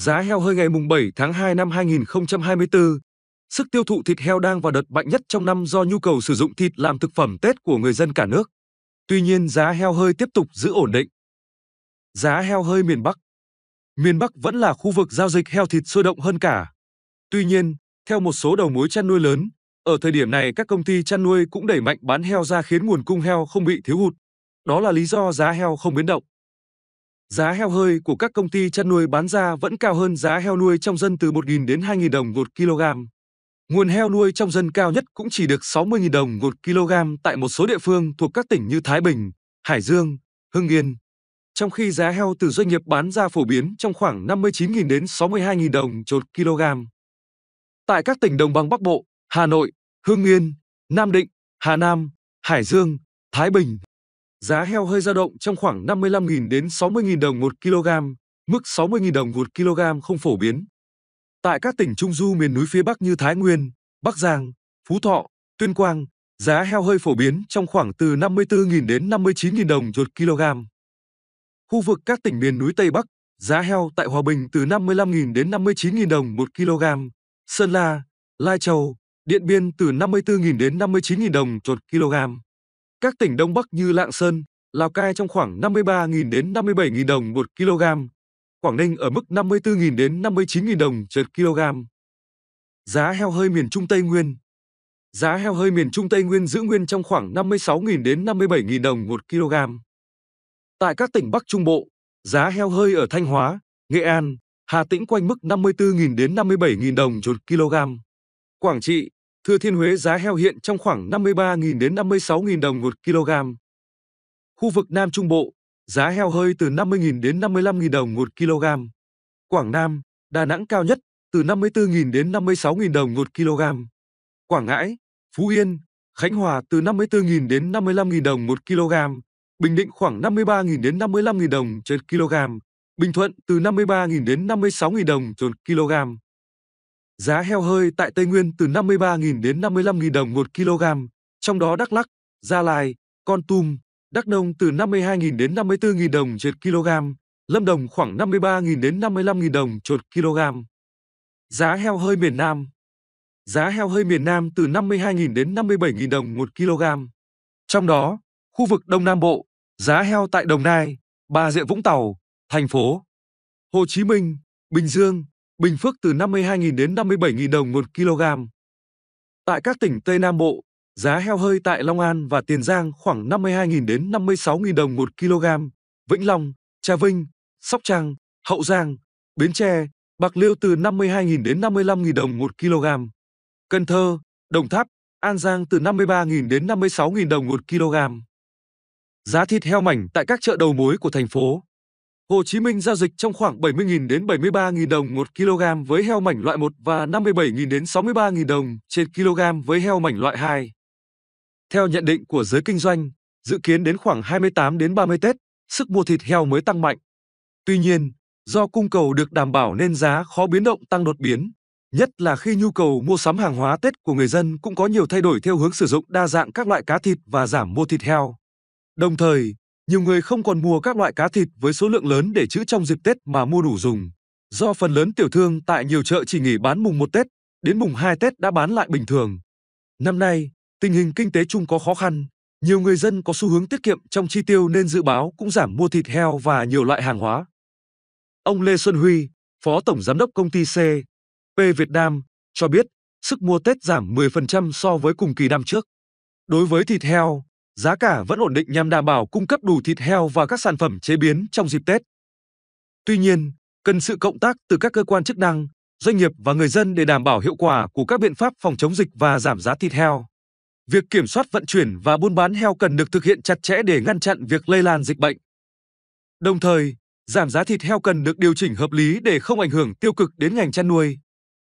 Giá heo hơi ngày mùng 7 tháng 2 năm 2024, sức tiêu thụ thịt heo đang vào đợt mạnh nhất trong năm do nhu cầu sử dụng thịt làm thực phẩm Tết của người dân cả nước. Tuy nhiên giá heo hơi tiếp tục giữ ổn định. Giá heo hơi miền Bắc Miền Bắc vẫn là khu vực giao dịch heo thịt sôi động hơn cả. Tuy nhiên, theo một số đầu mối chăn nuôi lớn, ở thời điểm này các công ty chăn nuôi cũng đẩy mạnh bán heo ra khiến nguồn cung heo không bị thiếu hụt. Đó là lý do giá heo không biến động. Giá heo hơi của các công ty chăn nuôi bán ra vẫn cao hơn giá heo nuôi trong dân từ 1.000 đến 2.000 đồng một kg. Nguồn heo nuôi trong dân cao nhất cũng chỉ được 60.000 đồng một kg tại một số địa phương thuộc các tỉnh như Thái Bình, Hải Dương, Hưng Yên. Trong khi giá heo từ doanh nghiệp bán ra phổ biến trong khoảng 59.000 đến 62.000 đồng 1 kg. Tại các tỉnh đồng bằng Bắc Bộ, Hà Nội, Hưng Yên, Nam Định, Hà Nam, Hải Dương, Thái Bình, Giá heo hơi dao động trong khoảng 55.000 đến 60.000 đồng 1 kg, mức 60.000 đồng 1 kg không phổ biến. Tại các tỉnh trung du miền núi phía Bắc như Thái Nguyên, Bắc Giang, Phú Thọ, Tuyên Quang, giá heo hơi phổ biến trong khoảng từ 54.000 đến 59.000 đồng 1 kg. Khu vực các tỉnh miền núi Tây Bắc, giá heo tại Hòa Bình từ 55.000 đến 59.000 đồng 1 kg, Sơn La, Lai Châu, Điện Biên từ 54.000 đến 59.000 đồng 1 kg. Các tỉnh Đông Bắc như Lạng Sơn, Lào Cai trong khoảng 53.000 đến 57.000 đồng một kg, Quảng Ninh ở mức 54.000 đến 59.000 đồng trên kg. Giá heo hơi miền Trung Tây Nguyên Giá heo hơi miền Trung Tây Nguyên giữ nguyên trong khoảng 56.000 đến 57.000 đồng một kg. Tại các tỉnh Bắc Trung Bộ, giá heo hơi ở Thanh Hóa, Nghệ An, Hà Tĩnh quanh mức 54.000 đến 57.000 đồng một kg. Quảng Trị, Thừa Thiên Huế giá heo hiện trong khoảng 53.000 đến 56.000 đồng một kg. Khu vực Nam Trung Bộ, giá heo hơi từ 50.000 đến 55.000 đồng một kg. Quảng Nam, Đà Nẵng cao nhất từ 54.000 đến 56.000 đồng một kg. Quảng Ngãi, Phú Yên, Khánh Hòa từ 54.000 đến 55.000 đồng một kg. Bình Định khoảng 53.000 đến 55.000 đồng trên kg. Bình Thuận từ 53.000 đến 56.000 đồng trên kg. Giá heo hơi tại Tây Nguyên từ 53.000 đến 55.000 đồng 1 kg, trong đó Đắk lắc, Gia Lai, Con Tum, Đắk Nông từ 52.000 đến 54.000 đồng trên kg, Lâm Đồng khoảng 53.000 đến 55.000 đồng trên kg. Giá heo hơi miền Nam Giá heo hơi miền Nam từ 52.000 đến 57.000 đồng 1 kg. Trong đó, khu vực Đông Nam Bộ, giá heo tại Đồng Nai, Bà Rịa Vũng Tàu, thành phố Hồ Chí Minh, Bình Dương, Bình Phước từ 52.000 đến 57.000 đồng một kg. Tại các tỉnh Tây Nam Bộ, giá heo hơi tại Long An và Tiền Giang khoảng 52.000 đến 56.000 đồng một kg, Vĩnh Long, Trà Vinh, Sóc Trăng, Hậu Giang, Bến Tre, Bạc Liêu từ 52.000 đến 55.000 đồng một kg. Cần Thơ, Đồng Tháp, An Giang từ 53.000 đến 56.000 đồng một kg. Giá thịt heo mảnh tại các chợ đầu mối của thành phố Hồ Chí Minh giao dịch trong khoảng 70.000 đến 73.000 đồng 1 kg với heo mảnh loại 1 và 57.000 đến 63.000 đồng trên kg với heo mảnh loại 2. Theo nhận định của giới kinh doanh, dự kiến đến khoảng 28 đến 30 Tết, sức mua thịt heo mới tăng mạnh. Tuy nhiên, do cung cầu được đảm bảo nên giá khó biến động tăng đột biến, nhất là khi nhu cầu mua sắm hàng hóa Tết của người dân cũng có nhiều thay đổi theo hướng sử dụng đa dạng các loại cá thịt và giảm mua thịt heo. Đồng thời, nhiều người không còn mua các loại cá thịt với số lượng lớn để trữ trong dịp Tết mà mua đủ dùng. Do phần lớn tiểu thương tại nhiều chợ chỉ nghỉ bán mùng 1 Tết, đến mùng 2 Tết đã bán lại bình thường. Năm nay, tình hình kinh tế chung có khó khăn, nhiều người dân có xu hướng tiết kiệm trong chi tiêu nên dự báo cũng giảm mua thịt heo và nhiều loại hàng hóa. Ông Lê Xuân Huy, Phó Tổng Giám đốc Công ty C, P Việt Nam, cho biết sức mua Tết giảm 10% so với cùng kỳ năm trước. Đối với thịt heo, giá cả vẫn ổn định nhằm đảm bảo cung cấp đủ thịt heo và các sản phẩm chế biến trong dịp Tết. Tuy nhiên, cần sự cộng tác từ các cơ quan chức năng, doanh nghiệp và người dân để đảm bảo hiệu quả của các biện pháp phòng chống dịch và giảm giá thịt heo. Việc kiểm soát vận chuyển và buôn bán heo cần được thực hiện chặt chẽ để ngăn chặn việc lây lan dịch bệnh. Đồng thời, giảm giá thịt heo cần được điều chỉnh hợp lý để không ảnh hưởng tiêu cực đến ngành chăn nuôi.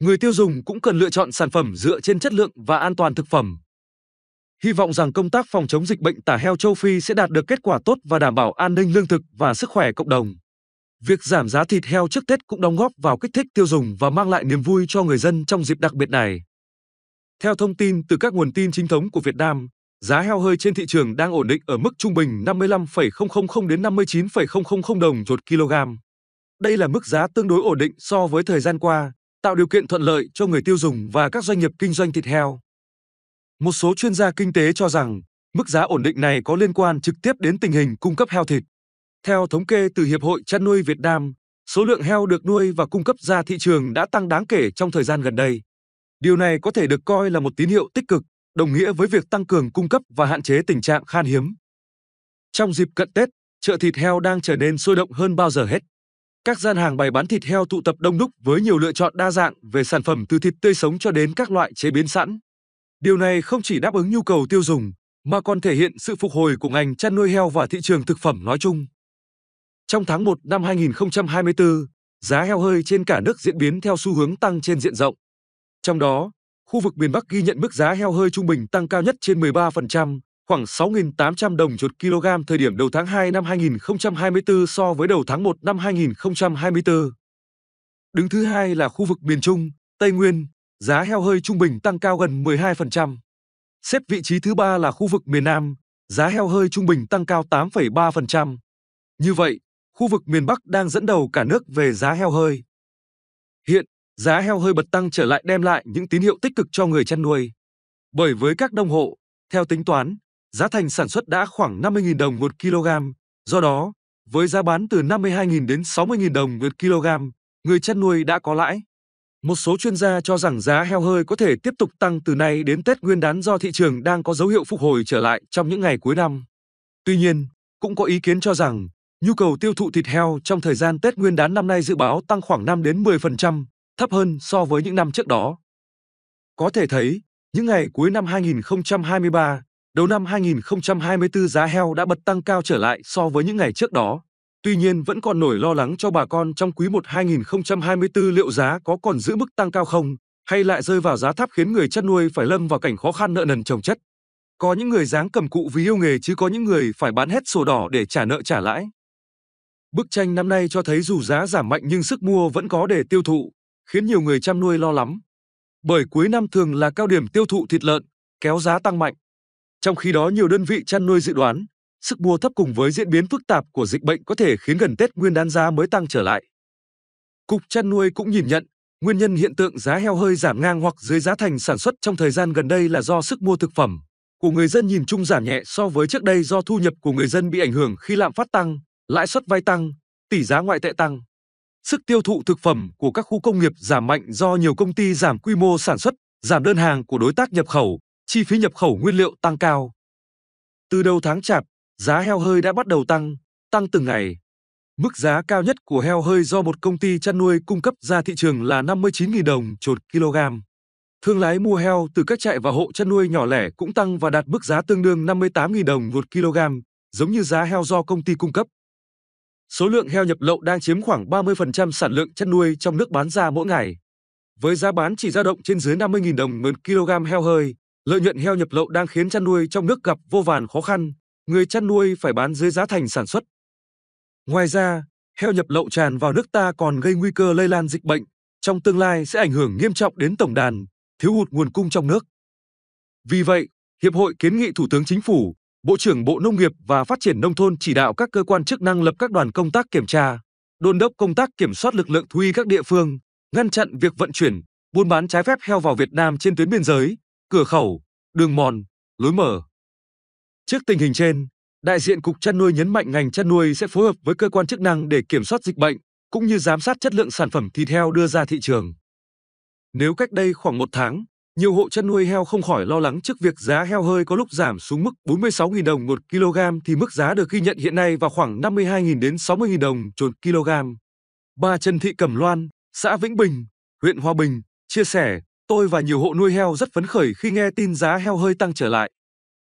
Người tiêu dùng cũng cần lựa chọn sản phẩm dựa trên chất lượng và an toàn thực phẩm. Hy vọng rằng công tác phòng chống dịch bệnh tả heo châu Phi sẽ đạt được kết quả tốt và đảm bảo an ninh lương thực và sức khỏe cộng đồng. Việc giảm giá thịt heo trước Tết cũng đóng góp vào kích thích tiêu dùng và mang lại niềm vui cho người dân trong dịp đặc biệt này. Theo thông tin từ các nguồn tin chính thống của Việt Nam, giá heo hơi trên thị trường đang ổn định ở mức trung bình 55,000 đến 59,000 đồng một kg. Đây là mức giá tương đối ổn định so với thời gian qua, tạo điều kiện thuận lợi cho người tiêu dùng và các doanh nghiệp kinh doanh thịt heo. Một số chuyên gia kinh tế cho rằng, mức giá ổn định này có liên quan trực tiếp đến tình hình cung cấp heo thịt. Theo thống kê từ Hiệp hội Chăn nuôi Việt Nam, số lượng heo được nuôi và cung cấp ra thị trường đã tăng đáng kể trong thời gian gần đây. Điều này có thể được coi là một tín hiệu tích cực, đồng nghĩa với việc tăng cường cung cấp và hạn chế tình trạng khan hiếm. Trong dịp cận Tết, chợ thịt heo đang trở nên sôi động hơn bao giờ hết. Các gian hàng bày bán thịt heo tụ tập đông đúc với nhiều lựa chọn đa dạng về sản phẩm từ thịt tươi sống cho đến các loại chế biến sẵn. Điều này không chỉ đáp ứng nhu cầu tiêu dùng mà còn thể hiện sự phục hồi của ngành chăn nuôi heo và thị trường thực phẩm nói chung. Trong tháng 1 năm 2024, giá heo hơi trên cả nước diễn biến theo xu hướng tăng trên diện rộng. Trong đó, khu vực miền Bắc ghi nhận mức giá heo hơi trung bình tăng cao nhất trên 13%, khoảng 6.800 đồng chuột kg thời điểm đầu tháng 2 năm 2024 so với đầu tháng 1 năm 2024. Đứng thứ hai là khu vực miền Trung, Tây Nguyên, giá heo hơi trung bình tăng cao gần 12%. Xếp vị trí thứ ba là khu vực miền Nam, giá heo hơi trung bình tăng cao 8,3%. Như vậy, khu vực miền Bắc đang dẫn đầu cả nước về giá heo hơi. Hiện, giá heo hơi bật tăng trở lại đem lại những tín hiệu tích cực cho người chăn nuôi. Bởi với các đông hộ, theo tính toán, giá thành sản xuất đã khoảng 50.000 đồng một kg, do đó, với giá bán từ 52.000 đến 60.000 đồng một kg, người chăn nuôi đã có lãi. Một số chuyên gia cho rằng giá heo hơi có thể tiếp tục tăng từ nay đến Tết Nguyên đán do thị trường đang có dấu hiệu phục hồi trở lại trong những ngày cuối năm. Tuy nhiên, cũng có ý kiến cho rằng nhu cầu tiêu thụ thịt heo trong thời gian Tết Nguyên đán năm nay dự báo tăng khoảng 5 đến 10%, thấp hơn so với những năm trước đó. Có thể thấy, những ngày cuối năm 2023, đầu năm 2024 giá heo đã bật tăng cao trở lại so với những ngày trước đó. Tuy nhiên vẫn còn nổi lo lắng cho bà con trong quý 1 2024 liệu giá có còn giữ mức tăng cao không, hay lại rơi vào giá thấp khiến người chăn nuôi phải lâm vào cảnh khó khăn nợ nần trồng chất. Có những người dáng cầm cụ vì yêu nghề chứ có những người phải bán hết sổ đỏ để trả nợ trả lãi. Bức tranh năm nay cho thấy dù giá giảm mạnh nhưng sức mua vẫn có để tiêu thụ, khiến nhiều người chăn nuôi lo lắm. Bởi cuối năm thường là cao điểm tiêu thụ thịt lợn, kéo giá tăng mạnh. Trong khi đó nhiều đơn vị chăn nuôi dự đoán Sức mua thấp cùng với diễn biến phức tạp của dịch bệnh có thể khiến gần Tết Nguyên đán giá mới tăng trở lại. Cục chăn nuôi cũng nhìn nhận, nguyên nhân hiện tượng giá heo hơi giảm ngang hoặc dưới giá thành sản xuất trong thời gian gần đây là do sức mua thực phẩm của người dân nhìn chung giảm nhẹ so với trước đây do thu nhập của người dân bị ảnh hưởng khi lạm phát tăng, lãi suất vay tăng, tỷ giá ngoại tệ tăng. Sức tiêu thụ thực phẩm của các khu công nghiệp giảm mạnh do nhiều công ty giảm quy mô sản xuất, giảm đơn hàng của đối tác nhập khẩu, chi phí nhập khẩu nguyên liệu tăng cao. Từ đầu tháng chạp, giá heo hơi đã bắt đầu tăng, tăng từng ngày. Mức giá cao nhất của heo hơi do một công ty chăn nuôi cung cấp ra thị trường là 59.000 đồng chột kg. Thương lái mua heo từ các trại và hộ chăn nuôi nhỏ lẻ cũng tăng và đạt mức giá tương đương 58.000 đồng một kg, giống như giá heo do công ty cung cấp. Số lượng heo nhập lậu đang chiếm khoảng 30% sản lượng chăn nuôi trong nước bán ra mỗi ngày. Với giá bán chỉ dao động trên dưới 50.000 đồng một kg heo hơi, lợi nhuận heo nhập lậu đang khiến chăn nuôi trong nước gặp vô vàn khó khăn, người chăn nuôi phải bán dưới giá thành sản xuất. Ngoài ra, heo nhập lậu tràn vào nước ta còn gây nguy cơ lây lan dịch bệnh, trong tương lai sẽ ảnh hưởng nghiêm trọng đến tổng đàn, thiếu hụt nguồn cung trong nước. Vì vậy, Hiệp hội kiến nghị Thủ tướng Chính phủ, Bộ trưởng Bộ Nông nghiệp và Phát triển Nông thôn chỉ đạo các cơ quan chức năng lập các đoàn công tác kiểm tra, đôn đốc công tác kiểm soát lực lượng thú y các địa phương, ngăn chặn việc vận chuyển, buôn bán trái phép heo vào Việt Nam trên tuyến biên giới, cửa khẩu, đường mòn, lối mở. Trước tình hình trên, đại diện Cục chăn nuôi nhấn mạnh ngành chăn nuôi sẽ phối hợp với cơ quan chức năng để kiểm soát dịch bệnh, cũng như giám sát chất lượng sản phẩm thịt heo đưa ra thị trường. Nếu cách đây khoảng một tháng, nhiều hộ chăn nuôi heo không khỏi lo lắng trước việc giá heo hơi có lúc giảm xuống mức 46.000 đồng một kg thì mức giá được ghi nhận hiện nay vào khoảng 52.000 đến 60.000 đồng một kg. Bà Trần Thị Cẩm Loan, xã Vĩnh Bình, huyện Hòa Bình, chia sẻ, tôi và nhiều hộ nuôi heo rất phấn khởi khi nghe tin giá heo hơi tăng trở lại.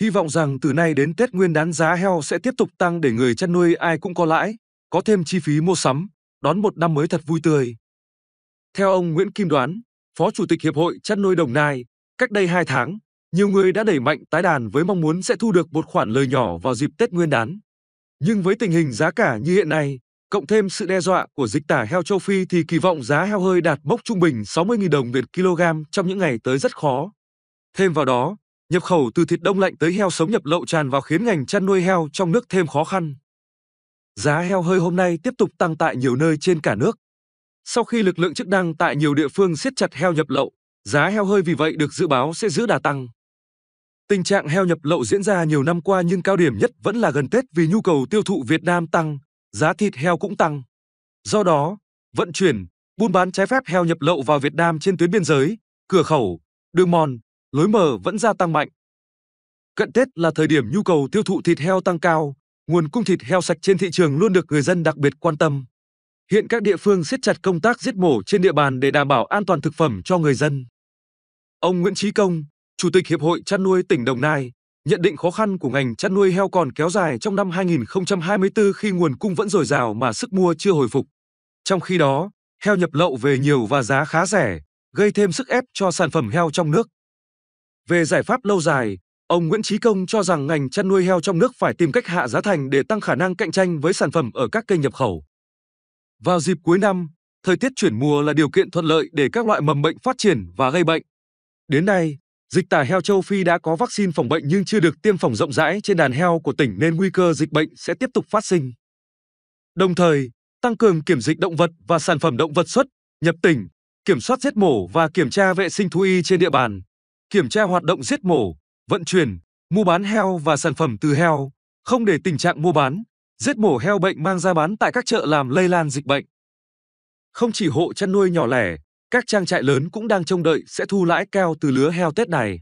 Hy vọng rằng từ nay đến Tết Nguyên đán giá heo sẽ tiếp tục tăng để người chăn nuôi ai cũng có lãi, có thêm chi phí mua sắm, đón một năm mới thật vui tươi. Theo ông Nguyễn Kim Đoán, Phó Chủ tịch Hiệp hội Chăn nuôi Đồng Nai, cách đây 2 tháng, nhiều người đã đẩy mạnh tái đàn với mong muốn sẽ thu được một khoản lời nhỏ vào dịp Tết Nguyên đán. Nhưng với tình hình giá cả như hiện nay, cộng thêm sự đe dọa của dịch tả heo châu Phi thì kỳ vọng giá heo hơi đạt mốc trung bình 60.000 đồng việt kg trong những ngày tới rất khó. Thêm vào đó, Nhập khẩu từ thịt đông lạnh tới heo sống nhập lậu tràn vào khiến ngành chăn nuôi heo trong nước thêm khó khăn. Giá heo hơi hôm nay tiếp tục tăng tại nhiều nơi trên cả nước. Sau khi lực lượng chức năng tại nhiều địa phương siết chặt heo nhập lậu, giá heo hơi vì vậy được dự báo sẽ giữ đà tăng. Tình trạng heo nhập lậu diễn ra nhiều năm qua nhưng cao điểm nhất vẫn là gần Tết vì nhu cầu tiêu thụ Việt Nam tăng, giá thịt heo cũng tăng. Do đó, vận chuyển, buôn bán trái phép heo nhập lậu vào Việt Nam trên tuyến biên giới, cửa khẩu, đường mòn, lối mở vẫn gia tăng mạnh. Cận Tết là thời điểm nhu cầu tiêu thụ thịt heo tăng cao, nguồn cung thịt heo sạch trên thị trường luôn được người dân đặc biệt quan tâm. Hiện các địa phương siết chặt công tác giết mổ trên địa bàn để đảm bảo an toàn thực phẩm cho người dân. Ông Nguyễn Chí Công, Chủ tịch Hiệp hội Chăn nuôi tỉnh Đồng Nai, nhận định khó khăn của ngành chăn nuôi heo còn kéo dài trong năm 2024 khi nguồn cung vẫn dồi dào mà sức mua chưa hồi phục. Trong khi đó, heo nhập lậu về nhiều và giá khá rẻ, gây thêm sức ép cho sản phẩm heo trong nước. Về giải pháp lâu dài, ông Nguyễn Trí Công cho rằng ngành chăn nuôi heo trong nước phải tìm cách hạ giá thành để tăng khả năng cạnh tranh với sản phẩm ở các kênh nhập khẩu. Vào dịp cuối năm, thời tiết chuyển mùa là điều kiện thuận lợi để các loại mầm bệnh phát triển và gây bệnh. Đến nay, dịch tả heo châu Phi đã có vaccine phòng bệnh nhưng chưa được tiêm phòng rộng rãi trên đàn heo của tỉnh nên nguy cơ dịch bệnh sẽ tiếp tục phát sinh. Đồng thời, tăng cường kiểm dịch động vật và sản phẩm động vật xuất, nhập tỉnh, kiểm soát giết mổ và kiểm tra vệ sinh thú y trên địa bàn kiểm tra hoạt động giết mổ, vận chuyển, mua bán heo và sản phẩm từ heo, không để tình trạng mua bán, giết mổ heo bệnh mang ra bán tại các chợ làm lây lan dịch bệnh. Không chỉ hộ chăn nuôi nhỏ lẻ, các trang trại lớn cũng đang trông đợi sẽ thu lãi cao từ lứa heo Tết này.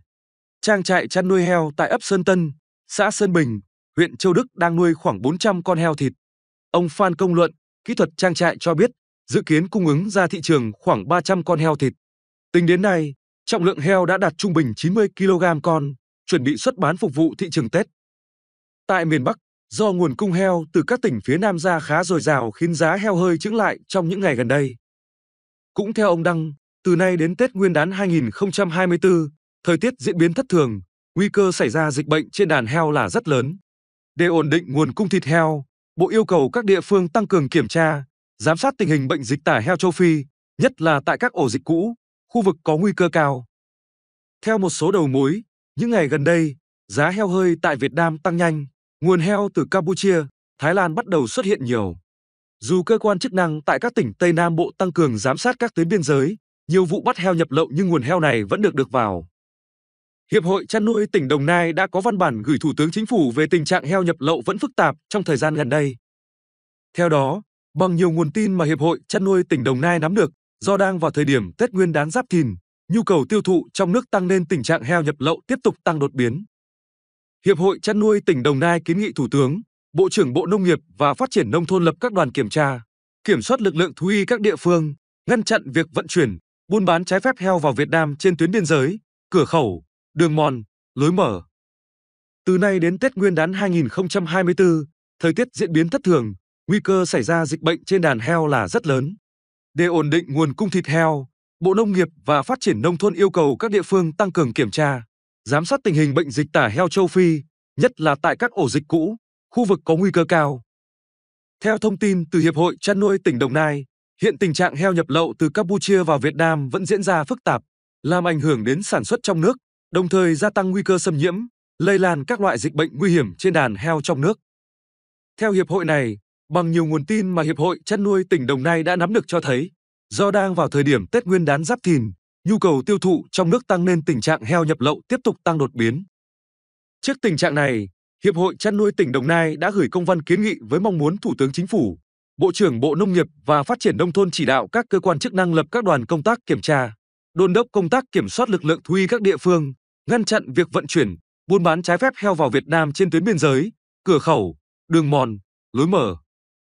Trang trại chăn nuôi heo tại ấp Sơn Tân, xã Sơn Bình, huyện Châu Đức đang nuôi khoảng 400 con heo thịt. Ông Phan Công Luận, kỹ thuật trang trại cho biết, dự kiến cung ứng ra thị trường khoảng 300 con heo thịt. Tính đến nay, Trọng lượng heo đã đạt trung bình 90 kg con, chuẩn bị xuất bán phục vụ thị trường Tết. Tại miền Bắc, do nguồn cung heo từ các tỉnh phía Nam ra khá dồi dào khiến giá heo hơi chững lại trong những ngày gần đây. Cũng theo ông Đăng, từ nay đến Tết Nguyên đán 2024, thời tiết diễn biến thất thường, nguy cơ xảy ra dịch bệnh trên đàn heo là rất lớn. Để ổn định nguồn cung thịt heo, Bộ yêu cầu các địa phương tăng cường kiểm tra, giám sát tình hình bệnh dịch tả heo châu Phi, nhất là tại các ổ dịch cũ, khu vực có nguy cơ cao. Theo một số đầu mối, những ngày gần đây, giá heo hơi tại Việt Nam tăng nhanh, nguồn heo từ Campuchia, Thái Lan bắt đầu xuất hiện nhiều. Dù cơ quan chức năng tại các tỉnh Tây Nam Bộ tăng cường giám sát các tuyến biên giới, nhiều vụ bắt heo nhập lậu nhưng nguồn heo này vẫn được được vào. Hiệp hội chăn nuôi tỉnh Đồng Nai đã có văn bản gửi Thủ tướng Chính phủ về tình trạng heo nhập lậu vẫn phức tạp trong thời gian gần đây. Theo đó, bằng nhiều nguồn tin mà Hiệp hội chăn nuôi tỉnh Đồng Nai nắm được, Do đang vào thời điểm Tết Nguyên đán Giáp Thìn, nhu cầu tiêu thụ trong nước tăng nên tình trạng heo nhập lậu tiếp tục tăng đột biến. Hiệp hội chăn nuôi tỉnh Đồng Nai kiến nghị Thủ tướng, Bộ trưởng Bộ Nông nghiệp và Phát triển Nông thôn lập các đoàn kiểm tra, kiểm soát lực lượng thú y các địa phương, ngăn chặn việc vận chuyển, buôn bán trái phép heo vào Việt Nam trên tuyến biên giới, cửa khẩu, đường mòn, lối mở. Từ nay đến Tết Nguyên đán 2024, thời tiết diễn biến thất thường, nguy cơ xảy ra dịch bệnh trên đàn heo là rất lớn. Để ổn định nguồn cung thịt heo, Bộ Nông nghiệp và Phát triển Nông thôn yêu cầu các địa phương tăng cường kiểm tra, giám sát tình hình bệnh dịch tả heo châu Phi, nhất là tại các ổ dịch cũ, khu vực có nguy cơ cao. Theo thông tin từ Hiệp hội Chăn nuôi tỉnh Đồng Nai, hiện tình trạng heo nhập lậu từ Campuchia vào Việt Nam vẫn diễn ra phức tạp, làm ảnh hưởng đến sản xuất trong nước, đồng thời gia tăng nguy cơ xâm nhiễm, lây lan các loại dịch bệnh nguy hiểm trên đàn heo trong nước. Theo hiệp hội này, Bằng nhiều nguồn tin mà Hiệp hội chăn nuôi tỉnh Đồng Nai đã nắm được cho thấy, do đang vào thời điểm Tết Nguyên đán Giáp Thìn, nhu cầu tiêu thụ trong nước tăng nên tình trạng heo nhập lậu tiếp tục tăng đột biến. Trước tình trạng này, Hiệp hội chăn nuôi tỉnh Đồng Nai đã gửi công văn kiến nghị với mong muốn Thủ tướng Chính phủ, Bộ trưởng Bộ Nông nghiệp và Phát triển Nông thôn chỉ đạo các cơ quan chức năng lập các đoàn công tác kiểm tra, đôn đốc công tác kiểm soát lực lượng thú y các địa phương, ngăn chặn việc vận chuyển, buôn bán trái phép heo vào Việt Nam trên tuyến biên giới, cửa khẩu, đường mòn, lối mở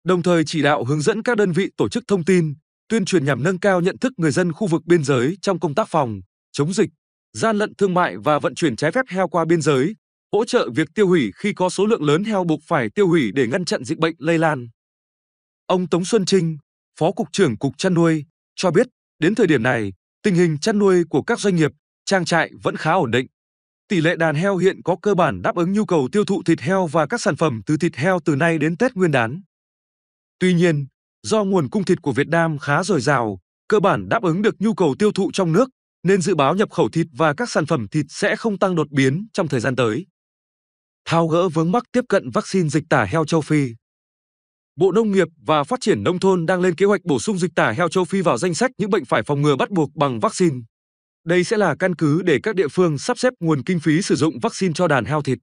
đồng thời chỉ đạo hướng dẫn các đơn vị tổ chức thông tin, tuyên truyền nhằm nâng cao nhận thức người dân khu vực biên giới trong công tác phòng, chống dịch, gian lận thương mại và vận chuyển trái phép heo qua biên giới, hỗ trợ việc tiêu hủy khi có số lượng lớn heo buộc phải tiêu hủy để ngăn chặn dịch bệnh lây lan. Ông Tống Xuân Trinh, Phó Cục trưởng Cục Chăn nuôi, cho biết đến thời điểm này, tình hình chăn nuôi của các doanh nghiệp, trang trại vẫn khá ổn định. Tỷ lệ đàn heo hiện có cơ bản đáp ứng nhu cầu tiêu thụ thịt heo và các sản phẩm từ thịt heo từ nay đến Tết Nguyên đán. Tuy nhiên, do nguồn cung thịt của Việt Nam khá dồi dào, cơ bản đáp ứng được nhu cầu tiêu thụ trong nước, nên dự báo nhập khẩu thịt và các sản phẩm thịt sẽ không tăng đột biến trong thời gian tới. Thao gỡ vướng mắc tiếp cận vaccine dịch tả heo châu Phi Bộ Nông nghiệp và Phát triển Nông thôn đang lên kế hoạch bổ sung dịch tả heo châu Phi vào danh sách những bệnh phải phòng ngừa bắt buộc bằng vaccine. Đây sẽ là căn cứ để các địa phương sắp xếp nguồn kinh phí sử dụng vaccine cho đàn heo thịt.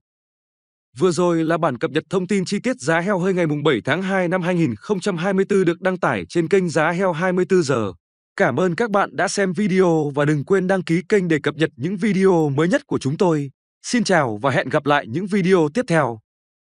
Vừa rồi là bản cập nhật thông tin chi tiết giá heo hơi ngày 7 tháng 2 năm 2024 được đăng tải trên kênh Giá Heo 24 giờ. Cảm ơn các bạn đã xem video và đừng quên đăng ký kênh để cập nhật những video mới nhất của chúng tôi. Xin chào và hẹn gặp lại những video tiếp theo.